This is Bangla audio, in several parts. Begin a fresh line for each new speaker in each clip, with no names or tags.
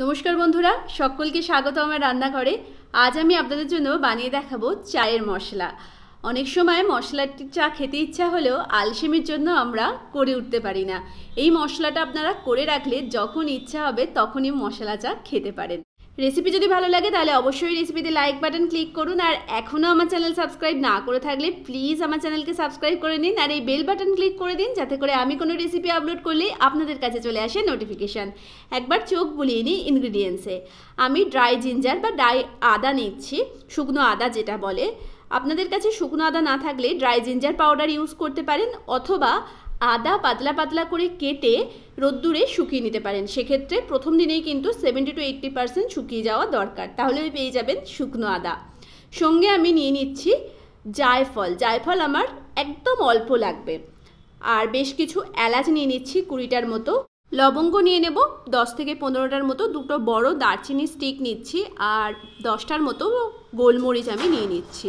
নমস্কার বন্ধুরা সকলকে স্বাগত আমার রান্নাঘরে আজ আমি আপনাদের জন্য বানিয়ে দেখাবো চায়ের মশলা অনেক সময় মশলাটির চা খেতে ইচ্ছা হলেও আলসেমির জন্য আমরা করে উঠতে পারি না এই মশলাটা আপনারা করে রাখলে যখন ইচ্ছা হবে তখনই মশলা চা খেতে পারেন রেসিপি যদি ভালো লাগে তাহলে অবশ্যই রেসিপিতে লাইক বাটন ক্লিক করুন আর এখনও আমার চ্যানেল সাবস্ক্রাইব না করে থাকলে প্লিজ আমার চ্যানেলকে সাবস্ক্রাইব করে নিন আর এই বেল বাটন ক্লিক করে দিন যাতে করে আমি কোনো রেসিপি আপলোড করলেই আপনাদের কাছে চলে আসে নোটিফিকেশান একবার চোখ বুলিয়ে নিই ইনগ্রিডিয়েন্টসে আমি ড্রাই জিঞ্জার বা ড্রাই আদা নিচ্ছি শুকনো আদা যেটা বলে আপনাদের কাছে শুকনো আদা না থাকলে ড্রাই জিঞ্জার পাউডার ইউজ করতে পারেন অথবা আদা পাতলা পাতলা করে কেটে রোদ্দুরে শুকিয়ে নিতে পারেন সেক্ষেত্রে প্রথম দিনেই কিন্তু সেভেন্টি টু এইট্টি পার্সেন্ট শুকিয়ে যাওয়া দরকার তাহলে পেয়ে যাবেন শুকনো আদা সঙ্গে আমি নিয়ে নিচ্ছি জায়ফল জায়ফল আমার একদম অল্প লাগবে আর বেশ কিছু এলাচ নিয়ে নিচ্ছি কুড়িটার মতো লবঙ্গ নিয়ে নেব দশ থেকে পনেরোটার মতো দুটো বড় দারচিনি স্টিক নিচ্ছি আর দশটার মতো গোলমরিচ আমি নিয়ে নিচ্ছি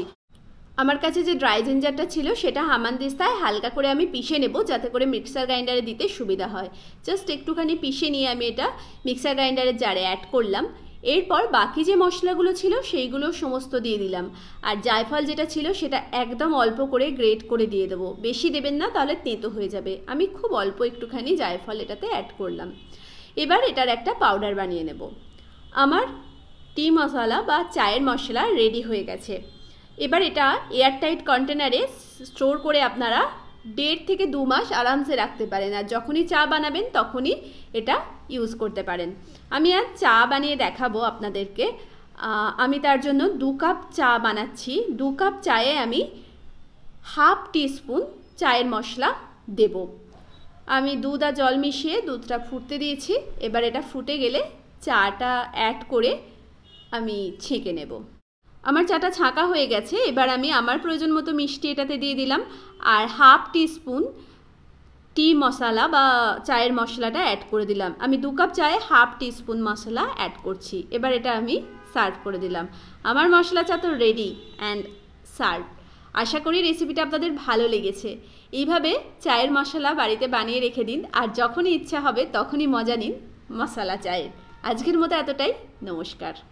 আমার কাছে যে ড্রাই জিঞ্জারটা ছিল সেটা হামানদিস্তায় হালকা করে আমি পিষে নেব যাতে করে মিক্সার গ্রাইন্ডারে দিতে সুবিধা হয় জাস্ট একটুখানি পিষে নিয়ে আমি এটা মিক্সার গ্রাইন্ডারের জারে অ্যাড করলাম এরপর বাকি যে মশলাগুলো ছিল সেইগুলো সমস্ত দিয়ে দিলাম আর জায়ফল যেটা ছিল সেটা একদম অল্প করে গ্রেট করে দিয়ে দেবো বেশি দেবেন না তাহলে তেঁতো হয়ে যাবে আমি খুব অল্প একটুখানি জায়ফল এটাতে অ্যাড করলাম এবার এটার একটা পাউডার বানিয়ে নেব আমার টি মশলা বা চায়ের মশলা রেডি হয়ে গেছে এবার এটা এয়ারটাইট কন্টেনারে স্টোর করে আপনারা দেড় থেকে দু মাস আরামসে রাখতে পারেন আর যখনই চা বানাবেন তখনই এটা ইউজ করতে পারেন আমি আর চা বানিয়ে দেখাবো আপনাদেরকে আমি তার জন্য দু কাপ চা বানাচ্ছি দু কাপ চায়ে আমি হাফ টিস্পুন চায়ের মশলা দেব আমি দুধ আর জল মিশিয়ে দুধটা ফুটতে দিয়েছি এবার এটা ফুটে গেলে চাটা অ্যাড করে আমি ছেঁকে নেব আমার চাটা ছাঁকা হয়ে গেছে এবার আমি আমার প্রয়োজন মতো মিষ্টি এটাতে দিয়ে দিলাম আর হাফ টিস্পুন টি মশলা বা চায়ের মশলাটা অ্যাড করে দিলাম আমি দু কাপ চায়ে হাফ টিস্পুন মশলা অ্যাড করছি এবার এটা আমি সার্ভ করে দিলাম আমার মশলা চা তো রেডি অ্যান্ড সার্ভ আশা করি রেসিপিটা আপনাদের ভালো লেগেছে এইভাবে চায়ের মশলা বাড়িতে বানিয়ে রেখে দিন আর যখনই ইচ্ছা হবে তখনই মজা নিন মশলা চায়ের আজকের মতো এতটাই নমস্কার